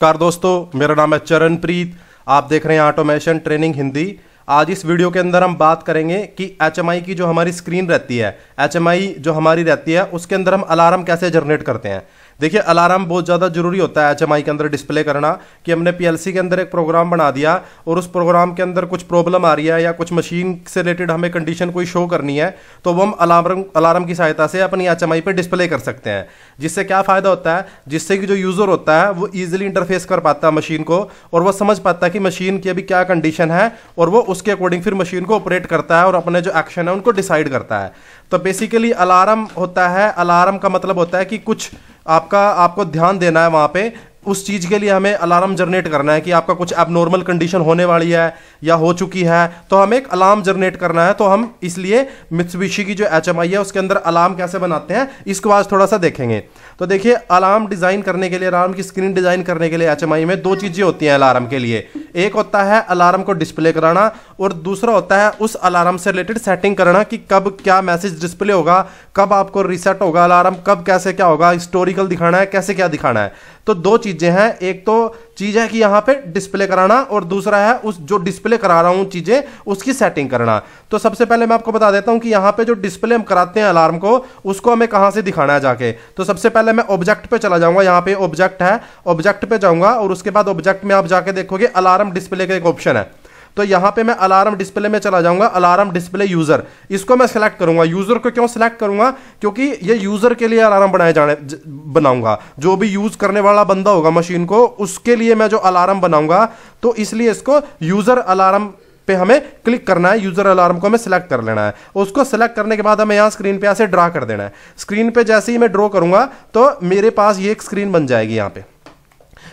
car दोस्तों मेरा नाम है चरणप्रीत आप देख रहे हैं ऑटोमेशन ट्रेनिंग हिंदी आज इस वीडियो के अंदर हम बात करेंगे कि एच की जो हमारी स्क्रीन रहती है एच जो हमारी रहती है उसके अंदर हम अलार्म कैसे जनरेट करते हैं देखिए अलार्म बहुत ज़्यादा जरूरी होता है एच के अंदर डिस्प्ले करना कि हमने पी के अंदर एक प्रोग्राम बना दिया और उस प्रोग्राम के अंदर कुछ प्रॉब्लम आ रही है या कुछ मशीन से रिलेटेड हमें कंडीशन कोई शो करनी है तो वो हम अलार्म अलार्म की सहायता से अपनी एच पर डिस्प्ले कर सकते हैं जिससे क्या फ़ायदा होता है जिससे कि जो यूज़र होता है वो ईजिली इंटरफेस कर पाता है मशीन को और वह समझ पाता है कि मशीन की अभी क्या कंडीशन है और वो उसके अकॉर्डिंग फिर मशीन को ऑपरेट करता है और अपने जो एक्शन है उनको डिसाइड करता है तो बेसिकली अलार्म होता है अलार्म का मतलब होता है कि कुछ आपका आपको ध्यान देना है वहाँ पे उस चीज़ के लिए हमें अलार्म जनरेट करना है कि आपका कुछ एबनॉर्मल कंडीशन होने वाली है या हो चुकी है तो हमें एक अलार्म जनरेट करना है तो हम इसलिए मित्सबिशी की जो एच है उसके अंदर अलार्म कैसे बनाते हैं इसको आज थोड़ा सा देखेंगे तो देखिए अलार्म डिज़ाइन करने के लिए अलार्म की स्क्रीन डिज़ाइन करने के लिए एच में दो चीज़ें होती हैं अलार्म के लिए एक होता है अलार्म को डिस्प्ले कराना और दूसरा होता है उस अलार्म से रिलेटेड सेटिंग करना कि कब क्या मैसेज डिस्प्ले होगा कब आपको रिसेट होगा अलार्म कब कैसे क्या होगा हिस्टोरिकल दिखाना है कैसे क्या दिखाना है तो दो चीजें हैं एक तो चीज है कि यहां पे डिस्प्ले कराना और दूसरा है उस जो डिस्प्ले करा रहा हूं चीजें उसकी सेटिंग करना तो सबसे पहले मैं आपको बता देता हूं कि यहां पे जो डिस्प्ले हम कराते हैं अलार्म को उसको हमें कहां से दिखाना है जाके तो सबसे पहले मैं ऑब्जेक्ट पे चला जाऊंगा यहां पे ऑब्जेक्ट है ऑब्जेक्ट पे जाऊंगा और उसके बाद ऑब्जेक्ट में आप जाके देखोगे अलार्म डिस्प्ले का एक ऑप्शन है तो यहां पे मैं अलार्म डिस्प्ले में चला जाऊंगा अलार्म डिस्प्ले यूजर इसको मैं सिलेक्ट करूंगा यूजर को क्यों सिलेक्ट करूंगा क्योंकि ये यूजर के लिए अलार्म बनाए जाने बनाऊंगा जो भी यूज करने वाला बंदा होगा मशीन को उसके लिए मैं जो अलार्म बनाऊंगा तो इसलिए इसको यूजर अलार्म पे हमें क्लिक करना है यूजर अलार्म को हमें सिलेक्ट कर लेना है उसको सिलेक्ट करने के बाद हमें यहाँ स्क्रीन पे ऐसे ड्रा कर देना है स्क्रीन पे जैसे ही मैं ड्रॉ करूंगा तो मेरे पास ये एक स्क्रीन बन जाएगी यहाँ पे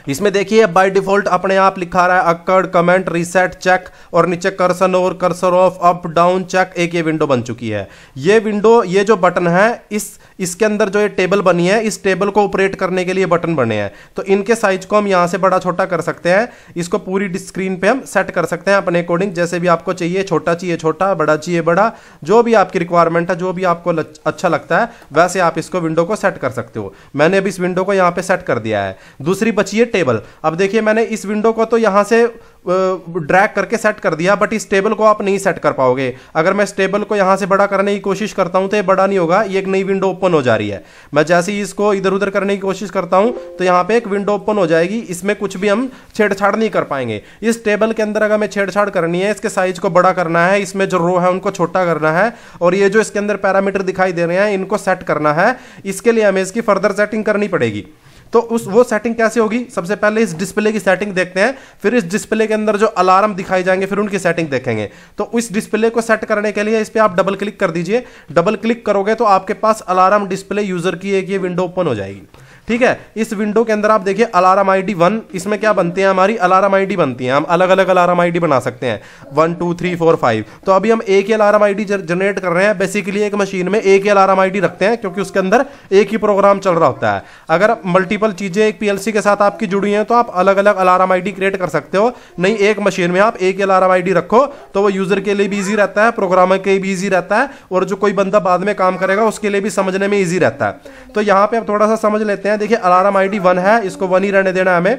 इसमें देखिए बाय डिफॉल्ट अपने आप लिखा रहा है अक्कड़ कमेंट रीसेट चेक और नीचे कर्सन और cursor of up down check एक ये विंडो बन चुकी है ये विंडो ये जो बटन है इस इसके अंदर जो ये टेबल बनी है इस टेबल को ऑपरेट करने के लिए बटन बने हैं तो इनके साइज को हम यहाँ से बड़ा छोटा कर सकते हैं इसको पूरी स्क्रीन पे हम सेट कर सकते हैं अपने अकॉर्डिंग जैसे भी आपको चाहिए छोटा चाहिए छोटा बड़ा चाहिए बड़ा जो भी आपकी रिक्वायरमेंट है जो भी आपको अच्छा लगता है वैसे आप इसको विंडो को सेट कर सकते हो मैंने अभी इस विंडो को यहाँ पे सेट कर दिया है दूसरी बची है टेबल अब देखिए मैंने इस विंडो को तो यहाँ से ड्रैग करके सेट कर दिया बट इस टेबल को आप नहीं सेट कर पाओगे अगर मैं इस टेबल को यहाँ से बड़ा करने की कोशिश करता हूँ तो ये बड़ा नहीं होगा ये एक नई विंडो ओपन हो जा रही है मैं जैसे ही इसको इधर उधर करने की कोशिश करता हूँ तो यहाँ पे एक विंडो ओपन हो जाएगी इसमें कुछ भी हम छेड़छाड़ नहीं कर पाएंगे इस टेबल के अंदर अगर हमें छेड़छाड़ करनी है इसके साइज को बड़ा करना है इसमें जो रो है उनको छोटा करना है और ये जो इसके अंदर पैरामीटर दिखाई दे रहे हैं इनको सेट करना है इसके लिए हमें इसकी फर्दर सेटिंग करनी पड़ेगी तो उस वो सेटिंग कैसे होगी सबसे पहले इस डिस्प्ले की सेटिंग देखते हैं फिर इस डिस्प्ले के अंदर जो अलार्म दिखाई जाएंगे फिर उनकी सेटिंग देखेंगे तो इस डिस्प्ले को सेट करने के लिए इस पर आप डबल क्लिक कर दीजिए डबल क्लिक करोगे तो आपके पास अलार्म डिस्प्ले यूजर की एक ये विंडो ओपन हो जाएगी ठीक है इस विंडो के अंदर आप देखिए अलार्म आईडी वन इसमें क्या बनती है हमारी अलार्म आईडी बनती है हम अलग अलग अलार्म आईडी बना सकते हैं one two three four five तो अभी हम एक ही अलार्म आईडी जनरेट कर रहे हैं बेसिकली एक मशीन में एक ही अलार्म आईडी रखते हैं क्योंकि उसके अंदर एक ही प्रोग्राम चल रहा होता है अगर मल्टीपल चीजें एक पीएलसी के साथ आपकी जुड़ी हैं तो आप अलग अलग अलार्म आईडी क्रिएट कर सकते हो नहीं एक मशीन में आप एक ही अलार्म आईडी रखो तो वो यूजर के लिए भी ईजी रहता है प्रोग्रामर के लिए भी ईजी रहता है और जो कोई बंदा बाद में काम करेगा उसके लिए भी समझने में ईजी रहता है तो यहाँ पे आप थोड़ा सा समझ लेते हैं देखिए अलार्म आईडी वन है इसको वन ही रहने देना हमें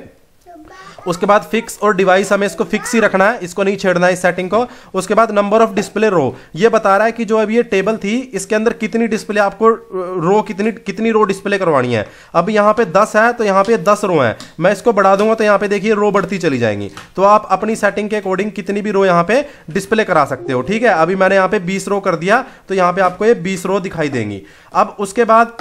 उसके बाद फिक्स और डिवाइस हमें इसको फिक्स ही रखना है इसको नहीं छेड़ना है इस सेटिंग को उसके बाद नंबर ऑफ डिस्प्ले रो ये बता रहा है कि जो अब ये टेबल थी इसके अंदर कितनी डिस्प्ले आपको रो कितनी कितनी रो डिस्प्ले करवानी है अब यहाँ पे दस है तो यहाँ पे दस रो हैं मैं इसको बढ़ा दूंगा तो यहाँ पे देखिए रो बढ़ती चली जाएंगी तो आप अपनी सेटिंग के अकॉर्डिंग कितनी भी रो यहाँ पे डिस्प्ले करा सकते हो ठीक है अभी मैंने यहाँ पे बीस रो कर दिया तो यहाँ पे आपको ये बीस रो दिखाई देंगी अब उसके बाद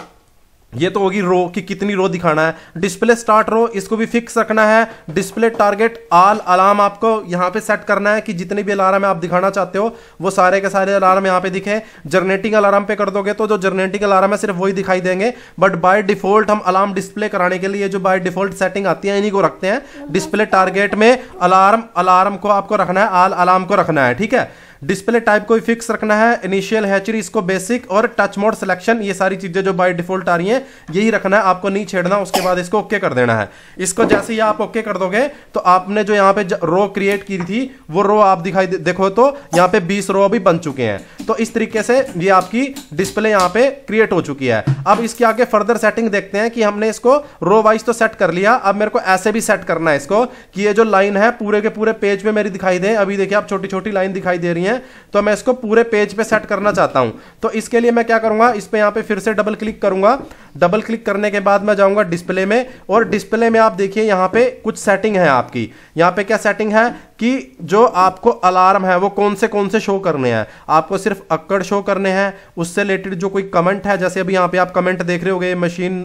ये तो होगी रो कि कितनी रो दिखाना है डिस्प्ले स्टार्ट रो इसको भी फिक्स रखना है डिस्प्ले टारगेट आल अलार्म आपको यहाँ पे सेट करना है कि जितने भी अलार्म आप दिखाना चाहते हो वो सारे के सारे अलार्म यहाँ पे दिखे जर्नेटिंग अलार्म पे कर दोगे तो जो जर्नेटिंग अलार्म है सिर्फ वही दिखाई देंगे बट बाय डिफॉल्ट हम अलार्म डिस्प्ले कराने के लिए जो बाय डिफॉल्ट सेटिंग आती है इन्हीं को रखते हैं डिस्प्ले टारगेट में अलार्म अलार्म को आपको रखना है आल अलार्म को रखना है ठीक है डिस्प्ले टाइप को फिक्स रखना है इनिशियल हैचरी इसको बेसिक और टच मोड सिलेक्शन ये सारी चीज़ें जो बाई डिफॉल्ट आ रही हैं यही रखना है आपको नहीं छेड़ना उसके बाद इसको ओके कर देना है इसको जैसे ही आप ओके कर दोगे तो आपने जो यहाँ पे रो क्रिएट की थी वो रो आप दिखाई देखो तो यहाँ पे बीस रो अभी बन चुके हैं तो इस तरीके से ये आपकी डिस्प्ले यहाँ पे क्रिएट हो चुकी है अब इसके आगे फर्दर सेटिंग देखते हैं कि हमने इसको रो वाइज तो सेट कर लिया अब मेरे को ऐसे भी सेट करना है इसको कि ये जो लाइन है पूरे के पूरे पेज पे मेरी दिखाई दे अभी देखिए आप छोटी छोटी लाइन दिखाई दे रही है तो मैं इसको पूरे पेज पे सेट करना चाहता हूं तो इसके लिए मैं क्या करूंगा इस पर यहाँ पे फिर से डबल क्लिक करूंगा डबल क्लिक करने के बाद मैं जाऊंगा डिस्प्ले में और डिस्प्ले में आप देखिए यहाँ पे कुछ सेटिंग है आपकी यहाँ पे क्या सेटिंग है कि जो आपको अलार्म है वो कौन से कौन से शो करने हैं आपको सिर्फ अक्कड़ शो करने हैं उससे रिलेटेड जो कोई कमेंट है जैसे अभी यहाँ पे आप कमेंट देख रहे हो गए मशीन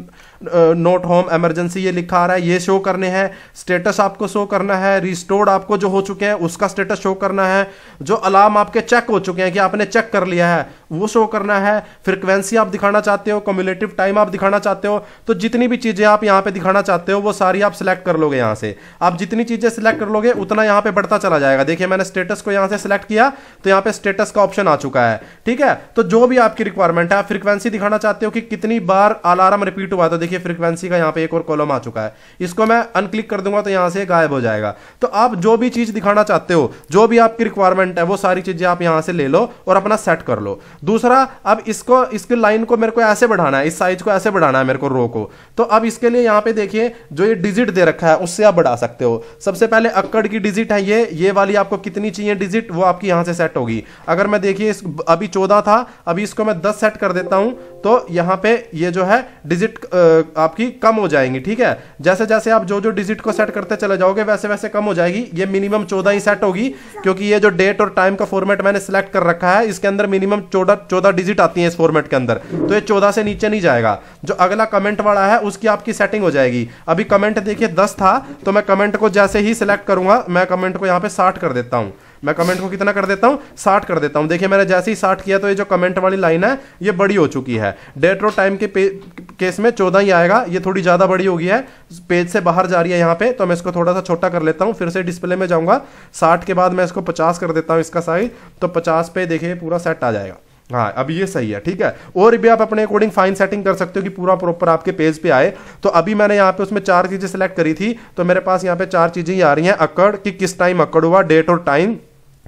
नोट होम एमरजेंसी ये लिखा आ रहा है ये शो करने हैं स्टेटस आपको शो करना है रिस्टोर्ड आपको जो हो चुके हैं उसका स्टेटस शो करना है जो अलार्म आपके चेक हो चुके हैं कि आपने चेक कर लिया है वो शो करना है फ्रिक्वेंसी आप दिखाना चाहते हो कम्युलेटिव टाइम आप दिखाना चाहते हो तो जितनी भी चीज़ें आप यहाँ पर दिखाना चाहते हो वो सारी आप सिलेक्ट कर लोगे यहाँ से आप जितनी चीज़ें सिलेक्ट कर लोगे उतना यहाँ पे बढ़ता चला जाएगा देखिए मैंने स्टेटस को यहां से सिलेक्ट किया तो यहां पे स्टेटस का ऑप्शन आ चुका है ठीक है तो जो भी आपकी रिक्वायरमेंट है आप फ्रीक्वेंसी दिखाना चाहते हो कि कितनी बार अलार्म रिपीट हुआ तो देखिए फ्रीक्वेंसी का यहां पे एक और कॉलम आ चुका है इसको मैं अनक्लिक कर दूंगा तो यहां से गायब हो जाएगा तो आप जो भी चीज दिखाना चाहते हो जो भी आपकी रिक्वायरमेंट है वो सारी चीजें आप यहां से ले लो और अपना सेट कर लो दूसरा अब इसको इसके लाइन को मेरे को ऐसे बढ़ाना है इस साइज को ऐसे बढ़ाना है मेरे को रो को तो अब इसके लिए यहां पे देखिए जो ये डिजिट दे रखा है उससे आप बढ़ा सकते हो सबसे पहले अक्कड़ की डिजिट है ये ये ये वाली आपको कितनी चाहिए डिजिट वो आपकी यहाँ से सेट होगी अगर मैं देखिए अभी चौदह था अभी इसको मैं दस सेट कर देता हूँ तो यहाँ पे ये जो है डिजिट आपकी कम हो जाएंगी ठीक है जैसे जैसे आप जो जो डिजिट को सेट करते चले जाओगे वैसे वैसे कम हो जाएगी ये मिनिमम चौदह ही सेट होगी क्योंकि ये जो डेट और टाइम का फॉर्मेट मैंने सिलेक्ट कर रखा है इसके अंदर मिनिमम चौदह चौदह डिजिट आती है इस फॉर्मेट के अंदर तो ये चौदह से नीचे नहीं जाएगा जो अगला कमेंट वाला है उसकी आपकी सेटिंग हो जाएगी अभी कमेंट देखिए दस था तो मैं कमेंट को जैसे ही सिलेक्ट करूंगा मैं कमेंट को यहाँ पे साठ कर देता हूँ मैं कमेंट को कितना कर देता हूँ साठ कर देता हूँ देखिए मैंने जैसे ही साठ किया तो ये जो कमेंट वाली लाइन है ये बड़ी हो चुकी है डेट और टाइम के केस में चौदह ही आएगा ये थोड़ी ज़्यादा बड़ी होगी है पेज से बाहर जा रही है यहाँ पे तो मैं इसको थोड़ा सा छोटा कर लेता हूँ फिर से डिस्प्ले में जाऊँगा साठ के बाद मैं इसको पचास कर देता हूँ इसका साइज तो पचास पे देखिए पूरा सेट आ जाएगा हाँ अब ये सही है ठीक है और भी आप अपने अकॉर्डिंग फाइन सेटिंग कर सकते हो कि पूरा प्रॉपर आपके पेज पे आए तो अभी मैंने यहाँ पे उसमें चार चीज़ें सेलेक्ट करी थी तो मेरे पास यहाँ पे चार चीज़ें ही आ रही हैं अकड़ कि किस टाइम अकड़ हुआ डेट और टाइम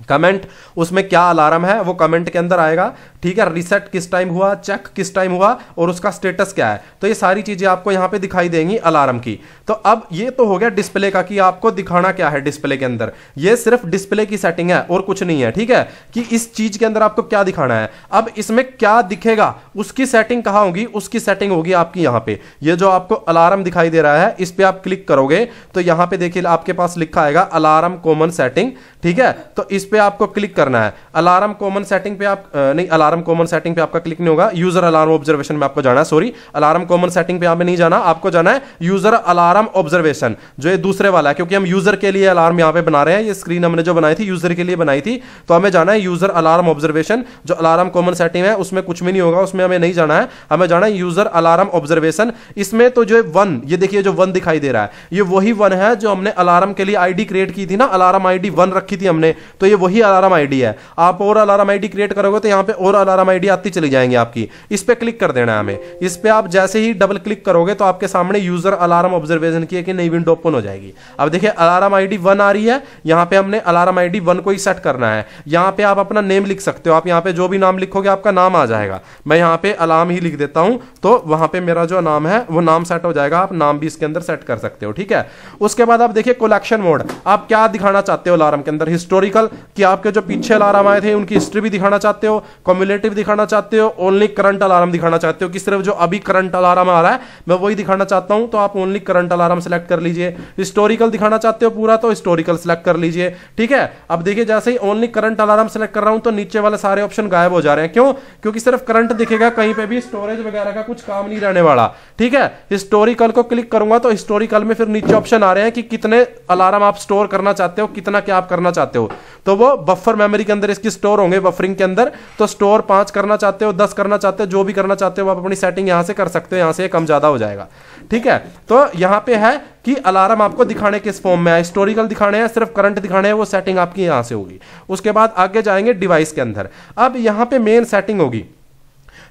कमेंट उसमें क्या अलार्म है वो कमेंट के अंदर आएगा ठीक है रिसेट किस टाइम हुआ चेक किस टाइम हुआ और उसका स्टेटस क्या है तो ये सारी चीजें आपको यहां पे दिखाई देंगी अलार्म की तो अब ये तो हो गया डिस्प्ले का कि आपको दिखाना क्या है डिस्प्ले के अंदर ये सिर्फ डिस्प्ले की सेटिंग है और कुछ नहीं है ठीक है कि इस चीज के अंदर आपको क्या दिखाना है अब इसमें क्या दिखेगा उसकी सेटिंग कहां होगी उसकी सेटिंग होगी आपकी यहां पे ये जो आपको अलार्म दिखाई दे रहा है इस पर आप क्लिक करोगे तो यहां पे देखिए आपके पास लिखा आएगा अलार्म कॉमन सेटिंग ठीक है तो इस पर पे आपको क्लिक करना है अलार्म कॉमन सेटिंग पे आप नहीं अलार्म कॉमन सेटिंग पे आपका क्लिक नहीं होगा यूजर अलार्म ऑब्जर्वेशन में आपको जाना है सॉरी अलार्म कॉमन सेटिंग पे आप नहीं जाना आपको जाना है यूजर अलार्म ऑब्जर्वेशन जो ये दूसरे वाला है क्योंकि हम यूजर के लिए अलार्म यहां पर बना रहे हैं ये स्क्रीन हमने जो बनाई थी यूजर के लिए बनाई थी तो हमें जाना है यूजर अलार्म ऑब्जर्वेशन जो अलार्म कॉमन सेटिंग है उसमें कुछ भी नहीं होगा उसमें हमें नहीं जाना है हमें जाना है यूजर अलार्म ऑब्जर्वेशन इसमें तो जो वन ये देखिए जो वन दिखाई दे रहा है ये वही वन है जो हमने अलार्म के लिए आईडी क्रिएट की थी ना अलार्म आईडी वन रखी थी हमने तो ये वही अलार्म आईडी है आप और अलार्म आईडी क्रिएट करोगे तो यहाँ पे और अलार्म आईडी आती चली जाएंगी आपकी इस पर क्लिक कर देना है हमें इस पर आप जैसे ही डबल क्लिक करोगे तो आपके सामने यूजर अलार्म ऑब्जर्वेशन की एक नई विंडो ओपन हो जाएगी अब देखिए अलार्म आईडी वन आ रही है यहाँ पे हमने अलार्म आईडी वन को ही सेट करना है यहाँ पे आप अपना नेम लिख सकते हो आप यहाँ पे जो भी नाम लिखोगे आपका नाम आ जाएगा मैं यहाँ पे अलार्म ही लिख देता हूँ तो वहाँ पे मेरा जो नाम है वो नाम सेट हो जाएगा आप नाम भी इसके अंदर सेट कर सकते हो ठीक है उसके बाद आप देखिए कलेक्शन मोड आप क्या दिखाना चाहते हो अलार्म के अंदर हिस्टोरिकल कि आपके जो पीछे अलार्म आए थे उनकी हिस्ट्री भी दिखाना चाहते हो कॉम्युलेटिव दिखाना चाहते हो ओनली करंट अलार्म दिखाना चाहते हो कि सिर्फ जो अभी करंट अलार्म आ रहा है मैं वही दिखाना चाहता हूं तो आप ओनली करंट अलार्म सेलेक्ट कर लीजिए हिस्टोरिकल दिखाना चाहते हो पूरा तो हिस्टोरिकल सेलेक्ट कर लीजिए ठीक है अब देखिए जैसे ही ओनली करंट अलार्म सेलेक्ट कर रहा हूं तो नीचे वाले सारे ऑप्शन गायब हो जा रहे हैं क्यों क्योंकि सिर्फ करंट दिखेगा कहीं पर भी स्टोरेज वगैरह का कुछ काम नहीं रहने वाला ठीक है हिस्टोरिकल को क्लिक करूंगा तो हिस्टोरिकल में फिर नीचे ऑप्शन आ रहे हैं कि कितने अलार्म आप स्टोर करना चाहते हो कितना क्या आप करना चाहते हो तो वो बफर मेमोरी के अंदर इसकी स्टोर होंगे बफरिंग के अंदर तो स्टोर पांच करना चाहते हो दस करना चाहते हो जो भी करना चाहते हो आप अपनी सेटिंग यहां से कर सकते हो यहां से कम ज्यादा हो जाएगा ठीक है तो यहां पे है कि अलार्म आपको दिखाने किस फॉर्म में है हिस्टोरिकल दिखाने हैं सिर्फ करंट दिखाने हैं वो सेटिंग आपकी यहां से होगी उसके बाद आगे जाएंगे डिवाइस के अंदर अब यहां पे मेन सेटिंग होगी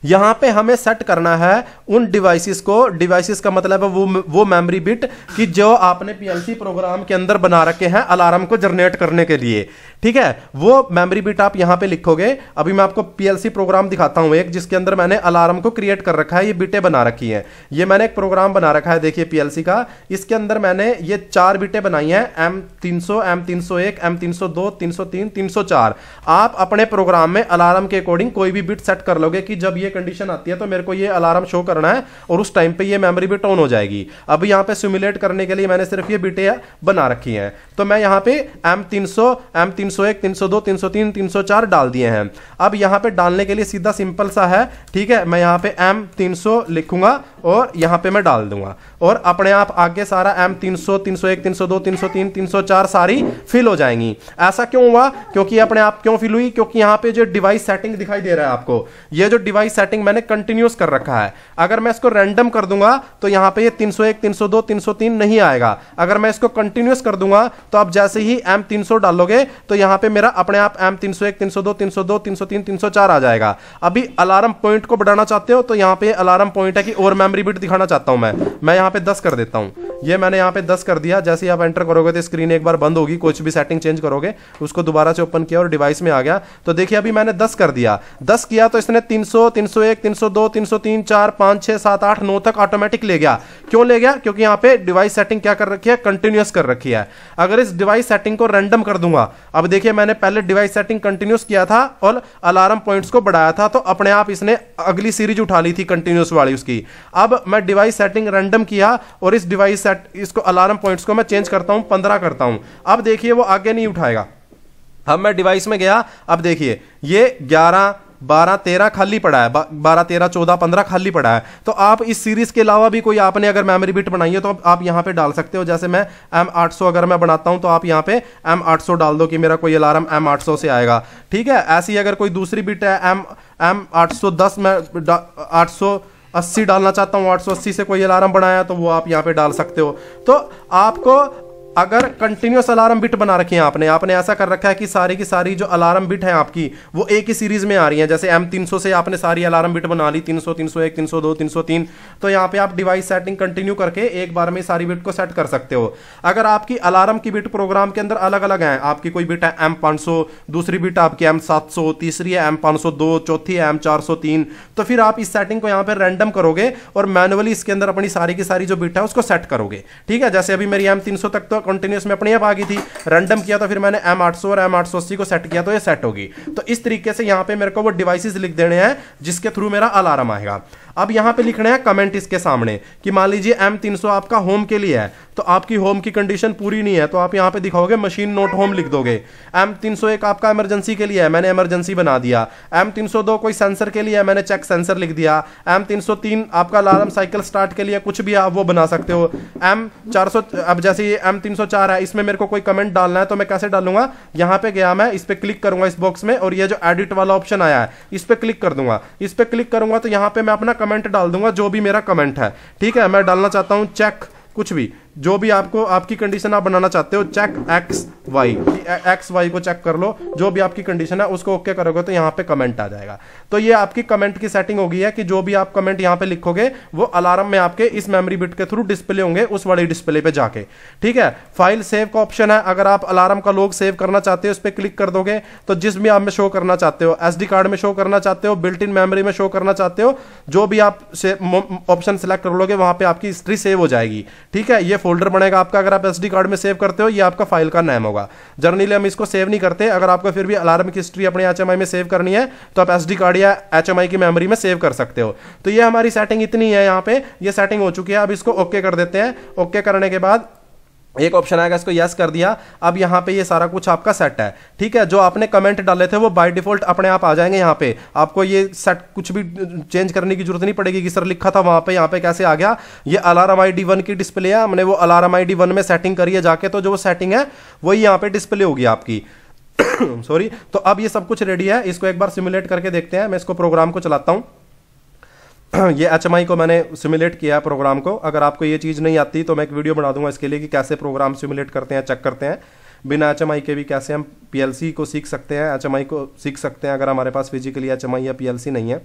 यहां पे हमें सेट करना है उन डिवाइसेस को डिवाइसेस का मतलब है वो वो मेमोरी बिट कि जो आपने पीएलसी प्रोग्राम के अंदर बना रखे हैं अलार्म को जनरेट करने के लिए ठीक है वो मेमोरी बिट आप यहां पे लिखोगे अभी मैं आपको पीएलसी प्रोग्राम दिखाता हूं एक जिसके अंदर मैंने अलार्म को क्रिएट कर रखा है ये बिटे बना रखी है ये मैंने एक प्रोग्राम बना रखा है देखिए पीएलसी का इसके अंदर मैंने ये चार बिटे बनाई है एम तीन सौ एम तीन सौ एक एम तीन सौ दो तीन सौ तीन तीन चार आप अपने प्रोग्राम में अलार्म के अकॉर्डिंग कोई भी बिट सेट कर लोगे कि जब ये कंडीशन आती है तो मेरे को ये अलार्म शो करना है और उस टाइम पे ये मेमोरी भी टोन हो जाएगी अब यहाँ पे सिमुलेट करने के लिए मैंने सिर्फ ये बीटे बना रखी हैं तो मैं यहाँ पे एम तीन सौ एम तीन सौ एक तीन सौ दो तीन सौ तीन तीन सौ चार डाल दिए हैं अब यहाँ पे डालने के लिए सीधा सिंपल सा है ठीक है मैं यहाँ पे एम तीन सौ लिखूंगा और यहाँ पे मैं डाल दूंगा और अपने आप आगे सारा एम तीन सौ तीन सौ एक तीन सौ दो तीन सौ तीन तीन सौ चार सारी फिल हो जाएंगी ऐसा क्यों हुआ क्योंकि अपने आप क्यों फिल हुई क्योंकि यहाँ पे जो डिवाइस सेटिंग दिखाई दे रहा है आपको ये जो डिवाइस सेटिंग मैंने कंटिन्यूस कर रखा है अगर मैं इसको रैंडम कर दूंगा तो यहाँ पे ये 301, 302, 303 नहीं आएगा अगर मैं इसको कंटिन्यूस कर दूंगा तो आप जैसे ही एम तीन डालोगे तो यहाँ पे मेरा अपने आप एम तीन सौ एक 303, आ जाएगा अभी अलार्म पॉइंट को बढ़ाना चाहते हो तो यहाँ पे अलार्म पॉइंट है कि और मेमरी बिट दिखाना चाहता हूँ मैं मैं यहाँ पे दस कर देता हूँ ये मैंने यहाँ पे दस कर दिया जैसे ही आप एंटर करोगे तो स्क्रीन एक बार बंद होगी कुछ भी सेटिंग चेंज करोगे उसको दोबारा से ओपन किया और डिवाइस में आ गया तो देखिए अभी मैंने दस कर दिया दस किया तो इसने तीन सौ तीन तीन सौ एक तीन सौ दो तीन सौ तीन चार पाँच छः सात आठ नौ तक ऑटोमेटिक ले गया क्यों ले गया क्योंकि यहाँ पे डिवाइस सेटिंग क्या कर रखी है कंटिन्यूस कर रखी है अगर इस डिवाइस सेटिंग को रैंडम कर दूंगा अब देखिए मैंने पहले डिवाइस सेटिंग कंटिन्यूस किया था और अलार्म पॉइंट्स को बढ़ाया था तो अपने आप इसने अगली सीरीज उठा ली थी कंटिन्यूस वाली उसकी अब मैं डिवाइस सेटिंग रैंडम किया और इस डिवाइस सेट इसको अलार्म पॉइंट्स को मैं चेंज करता हूँ पंद्रह करता हूँ अब देखिए वो आगे नहीं उठाएगा अब मैं डिवाइस में गया अब देखिए ये ग्यारह बारह तेरह खाली पड़ा है बारह तेरह चौदह पंद्रह खाली पड़ा है तो आप इस सीरीज के अलावा भी कोई आपने अगर मेमोरी बिट बनाई है तो आप यहाँ पे डाल सकते हो जैसे मैं एम आठ सौ अगर मैं बनाता हूँ तो आप यहाँ पे एम आठ सौ डाल दो कि मेरा कोई अलार्म एम आठ सौ से आएगा ठीक है ऐसी अगर कोई दूसरी बिट है एम एम आठ सौ दस में आठ सौ अस्सी डालना चाहता हूँ आठ सौ अस्सी से कोई अलार्म बनाया तो वो आप यहाँ पे डाल सकते हो तो आपको अगर कंटिन्यूस अलार्म बिट बना रखी है आपने आपने ऐसा कर रखा है कि सारी की सारी जो अलार्म बिट है आपकी वो एक ही सीरीज में आ रही है जैसे एम तीन से आपने सारी अलार्म बिट बना ली तीन सौ तीन सौ एक तीन सौ दो तीन सौ तीन तो यहाँ पे आप डिवाइस सेटिंग कंटिन्यू करके एक बार में सारी बिट को सेट कर सकते हो अगर आपकी अलार्म की बिट प्रोग्राम के अंदर अलग अलग हैं आपकी कोई बिट है एम पाँच सौ दूसरी बिट आपकी एम सात सौ तीसरी है एम पाँच सौ दो चौथी है एम चार सौ तीन तो फिर आप इस सेटिंग को यहाँ पर रैंडम करोगे और मैनुअली इसके अंदर अपनी सारी की सारी जो बिट है उसको सेट करोगे ठीक है जैसे अभी मेरी एम तीन सौ तक तो कंटिन्यूस में अपने आप आ गई थी रैंडम किया तो फिर मैंने एम आठ और एम आठ को सेट किया तो ये सेट होगी तो इस तरीके से यहाँ पे मेरे को वो डिवाइसेस लिख देने हैं जिसके थ्रू मेरा अलार्म आएगा अब यहां पे लिखना है कमेंट इसके सामने कि मान लीजिए एम तीन सौ आपका होम के लिए है तो आपकी होम की कंडीशन पूरी नहीं है तो आप यहां पे दिखाओगे मशीन नोट होम लिख दोगे एम तीन सौ एक आपका इमरजेंसी के लिए है मैंने इमरजेंसी बना दिया एम तीन सौ दो कोई सेंसर के लिए है मैंने चेक सेंसर लिख दिया एम तीन सौ तीन आपका अलार्म साइकिल स्टार्ट के लिए कुछ भी आप वो बना सकते हो एम चार सौ अब जैसे ये एम तीन सौ चार है इसमें मेरे को कोई कमेंट डालना है तो मैं कैसे डालूंगा यहां पे गया मैं इस पर क्लिक करूंगा इस बॉक्स में और ये जो एडिट वाला ऑप्शन आया है इस पर क्लिक कर दूंगा इस पर क्लिक करूंगा तो यहां पर मैं अपना कमेंट डाल दूंगा जो भी मेरा कमेंट है ठीक है मैं डालना चाहता हूँ चेक कुछ भी जो भी आपको आपकी कंडीशन आप बनाना चाहते हो check X Y X Y को चेक कर लो जो भी आपकी कंडीशन है उसको ओके करोगे तो यहाँ पे कमेंट आ जाएगा तो ये आपकी कमेंट की सेटिंग होगी है कि जो भी आप कमेंट यहाँ पे लिखोगे वो अलार्म में आपके इस मेमोरी बिट के थ्रू डिस्प्ले होंगे उस वाली डिस्प्ले पे जाके ठीक है फाइल सेव का ऑप्शन है अगर आप अलार्म का लोग सेव करना चाहते हो उस पर क्लिक कर दोगे तो जिस भी आप में शो करना चाहते हो एस कार्ड में शो करना चाहते हो बिल्ट इन मेमरी में शो करना चाहते हो जो भी आप ऑप्शन सेलेक्ट कर लोगे वहां पर आपकी हिस्ट्री सेव हो जाएगी ठीक है ये फोल्डर बनेगा आपका अगर आप एस कार्ड में सेव करते हो ये आपका फाइल का नाम होगा जर्नली हम इसको सेव नहीं करते अगर आपको फिर भी अलार्म की हिस्ट्री अपने एच में सेव करनी है तो आप एस कार्ड या एच की मेमोरी में सेव कर सकते हो तो ये हमारी सेटिंग इतनी है यहाँ पे ये सेटिंग हो चुकी है अब इसको ओके कर देते हैं ओके करने के बाद एक ऑप्शन आएगा इसको यस कर दिया अब यहाँ पे ये सारा कुछ आपका सेट है ठीक है जो आपने कमेंट डाले थे वो बाय डिफॉल्ट अपने आप आ जाएंगे यहाँ पे आपको ये सेट कुछ भी चेंज करने की जरूरत नहीं पड़ेगी कि सर लिखा था वहाँ पे यहाँ पे कैसे आ गया ये अलार्म आई डी वन की डिस्प्ले है हमने वो अलार्म आई डी वन में सेटिंग करी है जाके तो जो सेटिंग है वही यहाँ पे डिस्प्ले होगी आपकी सॉरी तो अब ये सब कुछ रेडी है इसको एक बार सिमुलेट करके देखते हैं मैं इसको प्रोग्राम को चलाता हूँ ये एच को मैंने सिमुलेट किया है प्रोग्राम को अगर आपको ये चीज़ नहीं आती तो मैं एक वीडियो बना दूंगा इसके लिए कि कैसे प्रोग्राम सिमुलेट करते हैं चेक करते हैं बिना एच के भी कैसे हम पी को सीख सकते हैं एच को सीख सकते हैं अगर हमारे पास फिजिकली एच या पी नहीं है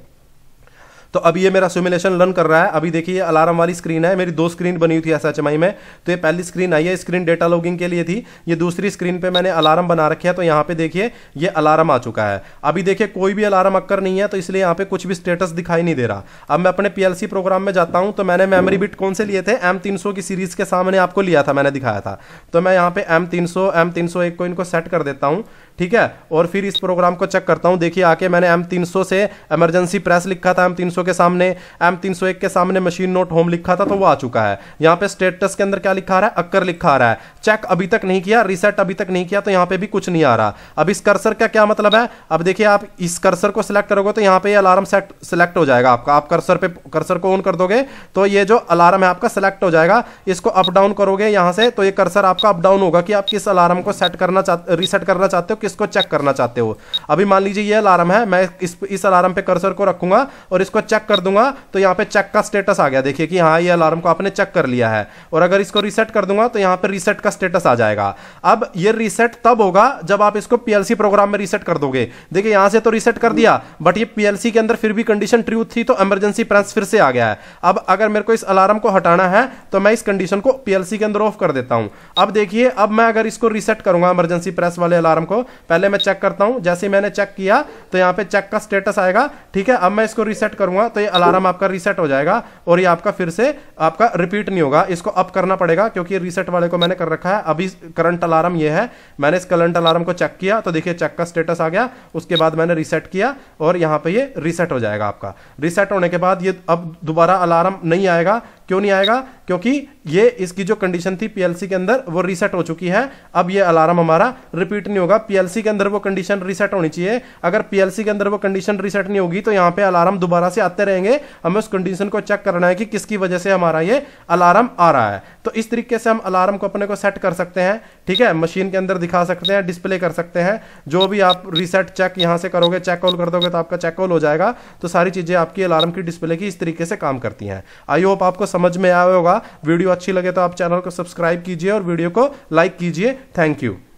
तो अब ये मेरा सिमुलेशन रन कर रहा है अभी देखिए अलार्म वाली स्क्रीन है मेरी दो स्क्रीन बनी हुई थी एस एच एम आई में तो ये पहली स्क्रीन आई है स्क्रीन डेटा लॉगिंग के लिए थी ये दूसरी स्क्रीन पे मैंने अलार्म बना रखी है तो यहाँ पे देखिए ये अलार्म आ चुका है अभी देखिए कोई भी अलार्म अक्कर नहीं है तो इसलिए यहाँ पे कुछ भी स्टेटस दिखाई नहीं दे रहा अब मैं अपने सी प्रोग्राम में जाता हूँ तो मैंने मेमोरी बिट कौन से लिए थे एम तीन की सीरीज के सामने आपको लिया था मैंने दिखाया था तो मैं यहाँ पे एम तीन सौ एम तीन सौ एक को इनको सेट कर देता हूँ ठीक है और फिर इस प्रोग्राम को चेक करता हूँ देखिए आके मैंने एम तीन सौ से एमरजेंसी प्रेस लिखा था एम तीन सौ के सामने एम तीन सौ एक के सामने मशीन नोट होम लिखा था तो वो आ चुका है यहाँ पे स्टेटस के अंदर क्या लिखा रहा है अक्कर लिखा रहा है चेक अभी तक नहीं किया रिसेट अभी तक नहीं किया तो यहाँ पे भी कुछ नहीं आ रहा अब इस कर्सर का क्या मतलब है अब देखिए आप इस कर्सर को सिलेक्ट करोगे तो यहाँ पे अलार्म सिलेक्ट हो जाएगा आपका आप कर्सर पे कर्सर को ऑन कर दोगे तो ये जो अलार्म है आपका सिलेक्ट हो जाएगा इसको अप डाउन करोगे यहाँ से तो ये कर्सर आपका अप डाउन होगा कि आप किस अलार्म को सेट करना चाहते रिसेट करना चाहते हो किस इसको चेक करना चाहते हो अभी मान लीजिए ये अलार्म है मैं इस इस अलार्म पे कर्सर को रखूंगा और इसको चेक कर दूंगा तो यहाँ पे चेक का स्टेटस आ गया देखिए कि हाँ ये अलार्म को आपने चेक कर लिया है और अगर इसको रीसेट कर दूंगा तो यहाँ पर रीसेट का स्टेटस आ जाएगा अब ये रीसेट तब होगा जब आप इसको पीएलसी प्रोग्राम में रीसेट कर दोगे देखिए यहाँ से तो रीसेट कर दिया बट ये पीएलसी के अंदर फिर भी कंडीशन ट्रूथ थी तो एमरजेंसी प्रेस फिर से आ गया है अब अगर मेरे को इस अलार्म को हटाना है तो मैं इस कंडीशन को पीएलसी के अंदर ऑफ कर देता हूं अब देखिए अब मैं अगर इसको रीसेट करूंगा इमरजेंसी प्रेस वाले अलार्म को पहले मैं चेक करता हूं जैसे मैंने चेक किया तो यहाँ पे चेक का स्टेटस आएगा ठीक है अब मैं इसको रीसेट करूंगा तो ये अलार्म आपका रीसेट हो जाएगा और ये आपका फिर से आपका रिपीट नहीं होगा इसको अप करना पड़ेगा क्योंकि रीसेट वाले को मैंने कर रखा है अभी करंट अलार्म ये है मैंने इस करंट अलार्म को चेक किया तो देखिए चेक का स्टेटस आ गया उसके बाद मैंने रीसेट किया और यहाँ पे ये रीसेट हो जाएगा आपका रीसेट होने के बाद ये अब दोबारा अलार्म नहीं आएगा क्यों नहीं आएगा क्योंकि ये इसकी जो कंडीशन थी पीएलसी के अंदर वो रीसेट हो चुकी है अब ये अलार्म हमारा रिपीट नहीं होगा पीएलसी के अंदर वो कंडीशन रीसेट होनी चाहिए अगर पीएलसी के अंदर वो कंडीशन रीसेट नहीं होगी तो यहाँ पे अलार्म दोबारा से आते रहेंगे हमें उस कंडीशन को चेक करना है कि किसकी वजह से हमारा ये अलार्म आ रहा है तो इस तरीके से हम अलार्म को अपने को सेट कर सकते हैं ठीक है मशीन के अंदर दिखा सकते हैं डिस्प्ले कर सकते हैं जो भी आप रीसेट चेक यहाँ से करोगे चेक कॉल कर दोगे तो आपका चेक कॉल हो जाएगा तो सारी चीज़ें आपकी अलार्म की डिस्प्ले की इस तरीके से काम करती हैं आई होप आपको समझ समझ में आया होगा वीडियो अच्छी लगे तो आप चैनल को सब्सक्राइब कीजिए और वीडियो को लाइक कीजिए थैंक यू